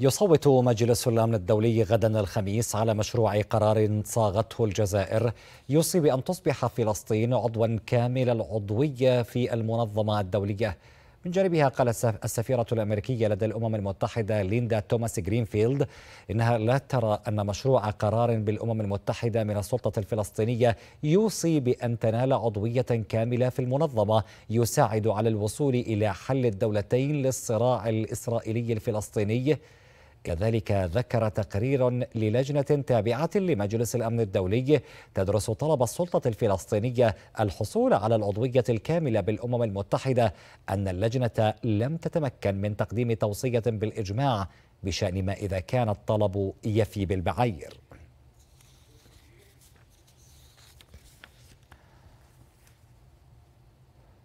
يصوت مجلس الامن الدولي غدا الخميس على مشروع قرار صاغته الجزائر يوصي بان تصبح فلسطين عضوا كامل العضويه في المنظمه الدوليه. من جانبها قال السفيره الامريكيه لدى الامم المتحده ليندا توماس جرينفيلد انها لا ترى ان مشروع قرار بالامم المتحده من السلطه الفلسطينيه يوصي بان تنال عضويه كامله في المنظمه يساعد على الوصول الى حل الدولتين للصراع الاسرائيلي الفلسطيني كذلك ذكر تقرير للجنة تابعة لمجلس الأمن الدولي تدرس طلب السلطة الفلسطينية الحصول على العضوية الكاملة بالأمم المتحدة أن اللجنة لم تتمكن من تقديم توصية بالإجماع بشأن ما إذا كان الطلب يفي بالبعير